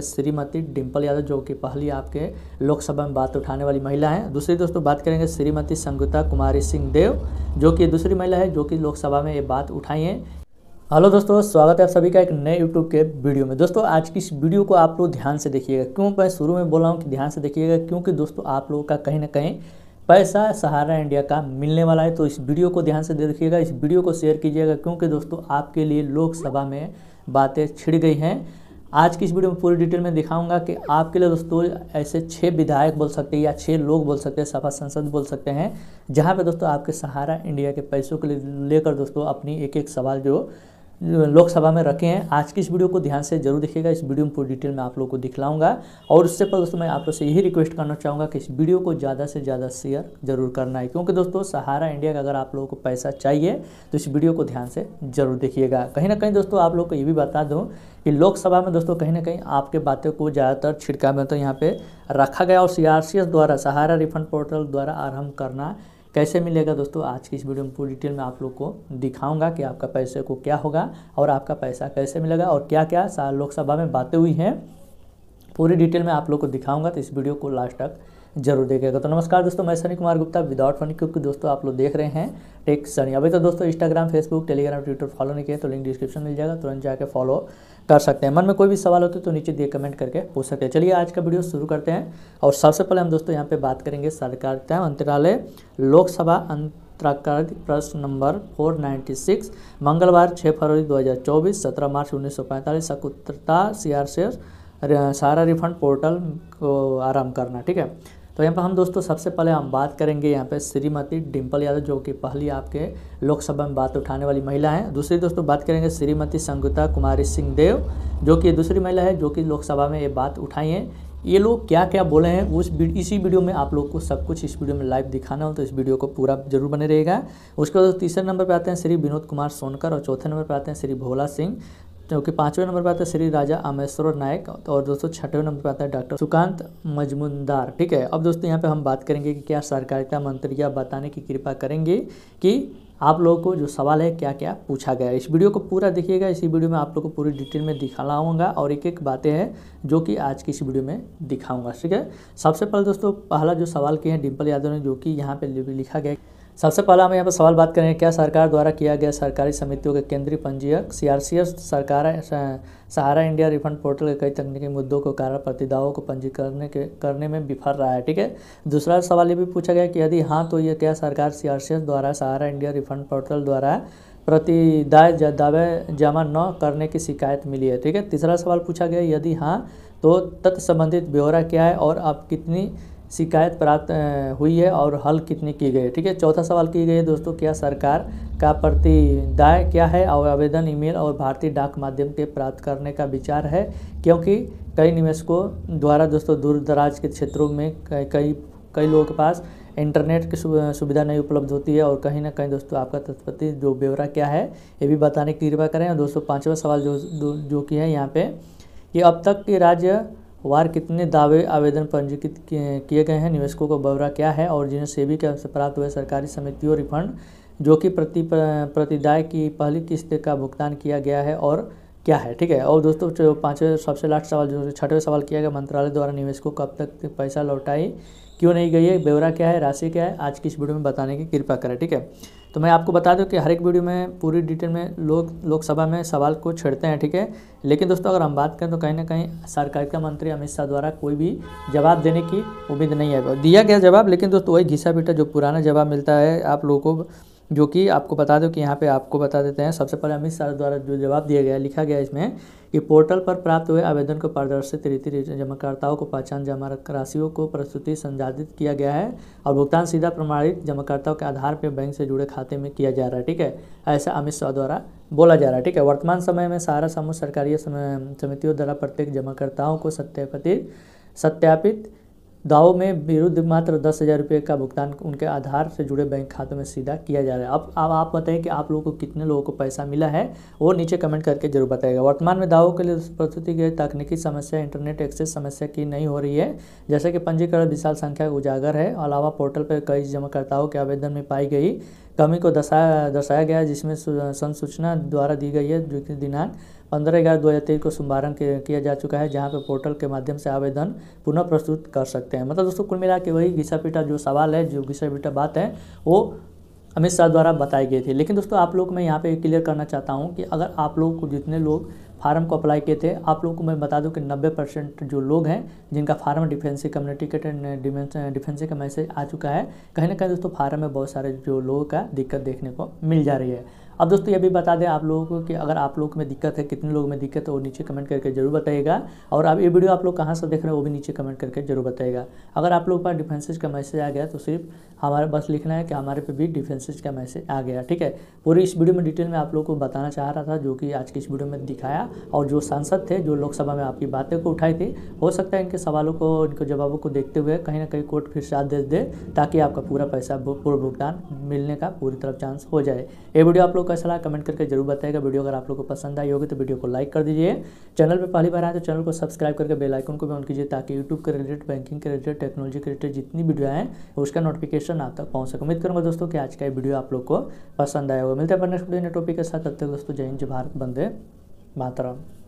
श्रीमती डिम्पल यादव जो कि पहली आपके लोकसभा में बात उठाने वाली महिला हैं दूसरी दोस्तों बात करेंगे श्रीमती संगीता कुमारी सिंह देव जो कि दूसरी महिला है जो कि लोकसभा में ये बात उठाई हैं हेलो दोस्तों स्वागत है आप सभी का एक नए यूट्यूब के वीडियो में दोस्तों आज की इस वीडियो को आप लोग ध्यान से देखिएगा क्यों मैं शुरू में बोला हूँ कि ध्यान से देखिएगा क्योंकि दोस्तों आप लोगों का कहीं ना कहीं पैसा सहारा इंडिया का मिलने वाला है तो इस वीडियो को ध्यान से देखिएगा इस वीडियो को शेयर कीजिएगा क्योंकि दोस्तों आपके लिए लोकसभा में बातें छिड़ गई हैं आज की इस वीडियो में पूरी डिटेल में दिखाऊंगा कि आपके लिए दोस्तों ऐसे छः विधायक बोल सकते हैं या छः लोग बोल सकते हैं सपा संसद बोल सकते हैं जहां पे दोस्तों आपके सहारा इंडिया के पैसों के लिए लेकर दोस्तों अपनी एक एक सवाल जो लोकसभा में रखे हैं आज की इस वीडियो को ध्यान से जरूर देखिएगा इस वीडियो में पूरी डिटेल में आप लोगों को दिखलाऊंगा और उससे पहले दोस्तों मैं आप लोग से यही रिक्वेस्ट करना चाहूँगा कि इस वीडियो को ज़्यादा से ज़्यादा शेयर जरूर करना है क्योंकि दोस्तों सहारा इंडिया का अगर आप लोगों को पैसा चाहिए तो इस वीडियो को ध्यान से जरूर देखिएगा कहीं ना कहीं दोस्तों आप लोग को ये भी बता दूँ कि लोकसभा में दोस्तों कहीं ना कहीं आपके बातों को ज़्यादातर छिड़काव में तो यहाँ पर रखा गया और सी द्वारा सहारा रिफंड पोर्टल द्वारा आरम्भ करना कैसे मिलेगा दोस्तों आज की इस वीडियो में पूरी डिटेल में आप लोग को दिखाऊंगा कि आपका पैसे को क्या होगा और आपका पैसा कैसे मिलेगा और क्या क्या लोकसभा में बातें हुई हैं पूरी डिटेल में आप लोग को दिखाऊंगा तो इस वीडियो को लास्ट तक जरूर देखेगा तो नमस्कार दोस्तों मैं सनी कुमार गुप्ता विदाउट फनी क्योंकि दोस्तों आप लोग देख रहे हैं टेक सनी अभी तो दोस्तों Instagram Facebook Telegram Twitter follow नहीं किया तो लिंक डिस्क्रिप्शन मिल जाएगा तुरंत जाकर फॉलो कर सकते हैं मन में कोई भी सवाल होते तो, तो नीचे दिए कमेंट करके पूछ सकते हैं चलिए आज का वीडियो शुरू करते हैं और सबसे पहले हम दोस्तों यहाँ पर बात करेंगे सरकार मंत्रालय लोकसभा प्राकृतिक प्रश्न नंबर 496 मंगलवार 6 फरवरी 2024 17 मार्च 1945 सकुत्रता पैंतालीस सारा रिफंड पोर्टल को आरंभ करना ठीक है तो यहाँ पर हम दोस्तों सबसे पहले हम बात करेंगे यहाँ पे श्रीमती डिम्पल यादव जो कि पहली आपके लोकसभा में बात उठाने वाली महिला हैं दूसरी दोस्तों बात करेंगे श्रीमती संगीता कुमारी सिंह देव जो कि दूसरी महिला है जो कि लोकसभा में ये बात उठाई हैं ये लोग क्या क्या बोले हैं उस इसी वीडियो में आप लोग को सब कुछ इस वीडियो में लाइव दिखाना हो तो इस वीडियो को पूरा जरूर बने रहेगा उसके बाद तीसरे नंबर पर आते हैं श्री विनोद कुमार सोनकर और चौथे नंबर पर आते हैं श्री भोला सिंह जबकि तो पांचवें नंबर पर आता है श्री राजा आमेश्वर नायक और दोस्तों छठवें नंबर पर आता है डॉक्टर सुकांत मजमुंदार ठीक है अब दोस्तों यहाँ पे हम बात करेंगे कि क्या सहकारिता मंत्री यह बताने की कृपा करेंगे कि आप लोगों को जो सवाल है क्या क्या पूछा गया इस वीडियो को पूरा देखिएगा इसी वीडियो में आप लोग को पूरी डिटेल में लाऊंगा और एक एक बातें हैं जो कि आज की इस वीडियो में दिखाऊंगा ठीक है सबसे पहले दोस्तों पहला जो सवाल किया है डिम्पल यादव ने जो कि यहाँ पे लिखा गया सबसे पहला हम यहाँ पर सवाल बात करेंगे क्या सरकार द्वारा किया गया सरकारी समितियों के केंद्रीय पंजीयक एस सरकार सहारा इंडिया रिफंड पोर्टल के कई तकनीकी मुद्दों के कारण प्रतिदाओं को पंजीकरण के करने में विफल रहा है ठीक है दूसरा सवाल ये भी पूछा गया कि यदि हाँ तो ये क्या सरकार एस द्वारा सहारा इंडिया रिफंड पोर्टल द्वारा प्रतिदाय दावे जमा न करने की शिकायत मिली है ठीक है तीसरा सवाल पूछा गया यदि हाँ तो तत्संबंधित ब्यौरा क्या है और आप कितनी शिकायत प्राप्त हुई है और हल कितने किए गए ठीक है चौथा सवाल किए गए दोस्तों क्या सरकार का प्रति दाय क्या है और आवेदन ईमेल और भारतीय डाक माध्यम के प्राप्त करने का विचार है क्योंकि कई निवेशकों द्वारा दोस्तों दूर दराज के क्षेत्रों में कई कई लोगों के पास इंटरनेट की सुविधा नहीं उपलब्ध होती है और कहीं ना कहीं दोस्तों आपका तत्पति जो ब्यौरा क्या है ये भी बताने की कृपा करें और दोस्तों पाँचवा सवाल जो जो कि है यहाँ पे कि अब तक के राज्य वार कितने दावे आवेदन पंजीकृत किए गए हैं निवेशकों का ब्यौरा क्या है और जिन्हें सेबी के से प्राप्त हुए सरकारी समितियों रिफंड जो कि प्रति प्रतिदाय की पहली किस्त का भुगतान किया गया है और क्या है ठीक है और दोस्तों पाँचवें सबसे लास्ट सवाल जो छठवें सवाल किया गया मंत्रालय द्वारा निवेशकों को अब तक पैसा लौटाई क्यों नहीं गई है ब्यौरा क्या है राशि क्या है आज की इस वीडियो में बताने की कृपा करें ठीक है तो मैं आपको बता दूं कि हर एक वीडियो में पूरी डिटेल में लोग लोकसभा में सवाल को छेड़ते हैं ठीक है लेकिन दोस्तों अगर हम बात करें तो कहीं ना कहीं सरकारिता मंत्री अमित शाह द्वारा कोई भी जवाब देने की उम्मीद नहीं है दिया गया जवाब लेकिन दोस्तों वही घिसा बिटा जो पुराना जवाब मिलता है आप लोगों को जो कि आपको बता दो कि यहाँ पे आपको बता देते हैं सबसे पहले अमित शाह द्वारा जो जवाब दिया गया लिखा गया इसमें कि पोर्टल पर प्राप्त हुए आवेदन को पारदर्शित रीति जमाकर्ताओं को पहचान जमा राशियों को प्रस्तुति संसाधित किया गया है और भुगतान सीधा प्रमाणित जमाकर्ताओं के आधार पर बैंक से जुड़े खाते में किया जा रहा है ठीक है ऐसा अमित शाह द्वारा बोला जा रहा है ठीक है वर्तमान समय में सारा समूह सरकारी समितियों द्वारा प्रत्येक जमाकर्ताओं को सत्यापित सत्यापित दावों में विरुद्ध मात्र दस हज़ार रुपये का भुगतान उनके आधार से जुड़े बैंक खातों में सीधा किया जा रहा है अब अब आप बताएं कि आप लोगों को कितने लोगों को पैसा मिला है वो नीचे कमेंट करके जरूर बताएगा वर्तमान में दावों के लिए प्रस्तुति गई तकनीकी समस्या इंटरनेट एक्सेस समस्या की नहीं हो रही है जैसे कि पंजीकरण विशाल संख्या उजागर है अलावा पोर्टल पर कई जमाकर्ताओं के आवेदन में पाई गई कमी को दर्शाया दर्शाया गया है जिसमें संसूचना द्वारा दी गई है जो कि दिनांक पंद्रह ग्यारह दो हज़ार तेईस को शुभारंभ किया जा चुका है जहाँ पर पोर्टल के माध्यम से आवेदन पुनः प्रस्तुत कर सकते हैं मतलब दोस्तों कुल मिला के वही घिसा पीटा जो सवाल है जो घिसा पीटा बात है वो अमित शाह द्वारा बताए गए थे लेकिन दोस्तों आप लोग मैं यहाँ पे क्लियर करना चाहता हूँ कि अगर आप लोग को जितने लोग फार्म को अप्लाई किए थे आप लोग को मैं बता दूं कि 90 परसेंट जो लोग हैं जिनका फार्म डिफेंसिव कम्युनिटी के डिफेंसिव का मैसेज आ चुका है कहीं ना कहीं दोस्तों फार्म में बहुत सारे जो लोगों का दिक्कत देखने को मिल जा रही है अब दोस्तों ये भी बता दें आप लोगों को कि अगर आप लोग में दिक्कत है कितने लोग में दिक्कत है वो नीचे कमेंट करके जरूर बताइएगा और अब ये वीडियो आप लोग कहाँ से देख रहे हैं वो भी नीचे कमेंट करके जरूर बताएगा अगर आप लोग पास डिफेंसेज का मैसेज आ गया तो सिर्फ हमारे बस लिखना है कि हमारे पे भी डिफेंसेज का मैसेज आ गया ठीक है पूरी इस वीडियो में डिटेल में आप लोग को बताना चाह रहा था जो कि आज की इस वीडियो में दिखाया और जो सांसद थे जो लोकसभा में आपकी बातें को उठाई थी हो सकता है इनके सवालों को इनके जवाबों को देखते हुए कहीं ना कहीं कोर्ट फिर से आदेश दे ताकि आपका पूरा पैसा पूर्व भुगतान मिलने का पूरी तरफ चांस हो जाए ये वीडियो आप लोग लोग कैसा लगा कमेंट करके जरूर बताएगा वीडियो अगर आप लोग को पसंद आई होगी तो वीडियो को लाइक कर दीजिए चैनल पर पहली बार आए तो चैनल को सब्सक्राइब करके बेल आइकन को भी ऑन कीजिए ताकि यूट्यूब के रिलेटेड बैंकिंग के रिलेटेड टेक्नोलॉजी के रिलेटेड जितनी वीडियो आए उसका नोटिफिकेशन आप तक पहुँच सके उम्मीद करूँगा दोस्तों की आज का वीडियो आप लोग को पसंद आया होगा मिलते हैं टॉपिक के साथ तब तक दोस्तों जय हिंद जय भारत बंदे मातरम